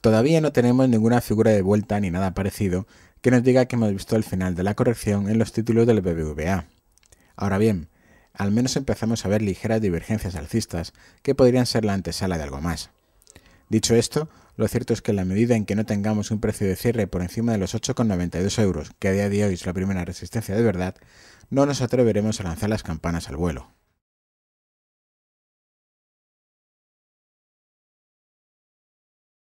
Todavía no tenemos ninguna figura de vuelta ni nada parecido que nos diga que hemos visto el final de la corrección en los títulos del BBVA. Ahora bien, al menos empezamos a ver ligeras divergencias alcistas que podrían ser la antesala de algo más. Dicho esto, lo cierto es que en la medida en que no tengamos un precio de cierre por encima de los 8,92 euros, que a día de hoy es la primera resistencia de verdad, no nos atreveremos a lanzar las campanas al vuelo.